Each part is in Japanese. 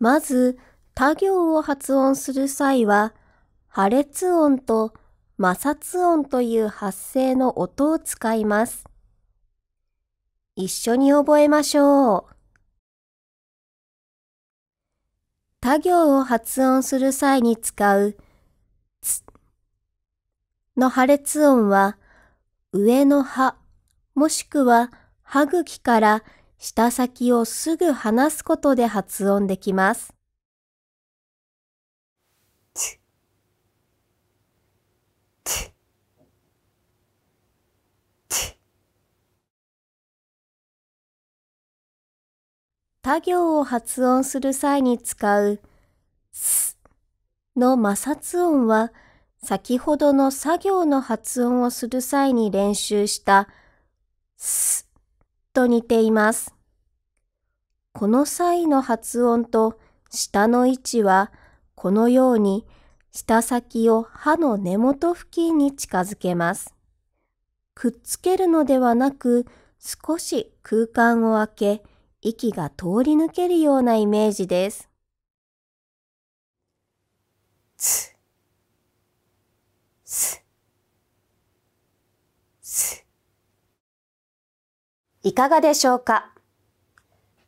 まず、他行を発音する際は、破裂音と摩擦音という発声の音を使います。一緒に覚えましょう。他行を発音する際に使うつの破裂音は上の歯もしくは歯茎から舌先をすぐ離すことで発音できます。他行を発音する際に使うすの摩擦音は先ほどの作業の発音をする際に練習したすと似ています。この際の発音と下の位置はこのように舌先を歯の根元付近に近づけます。くっつけるのではなく少し空間を空け息が通り抜けるようなイメージです。いかがでしょうか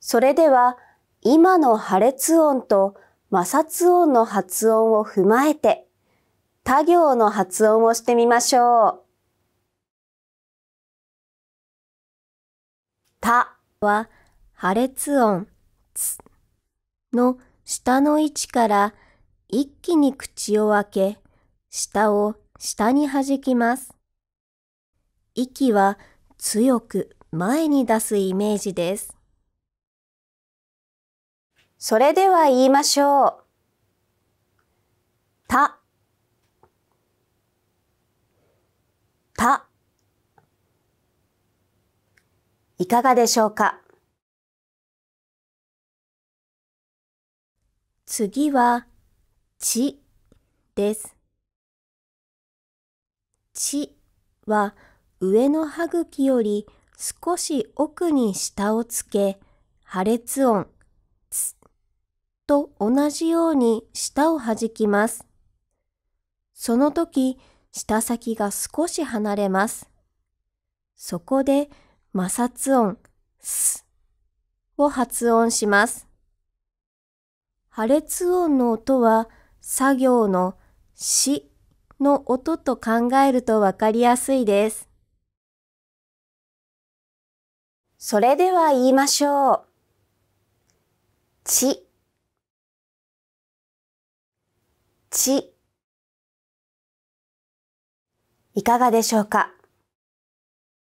それでは、今の破裂音と摩擦音の発音を踏まえて、他行の発音をしてみましょう。たは破裂音つの下の位置から一気に口を開け、舌を下に弾きます。息は強く前に出すイメージです。それでは言いましょう。た、た。いかがでしょうか次は、ちです。ちは上の歯茎より少し奥に下をつけ、破裂音、つ、と同じように舌を弾きます。その時、舌先が少し離れます。そこで、摩擦音、す、を発音します。破裂音の音は、作業のしの音と考えるとわかりやすいです。それでは言いましょう。ち、ち。いかがでしょうか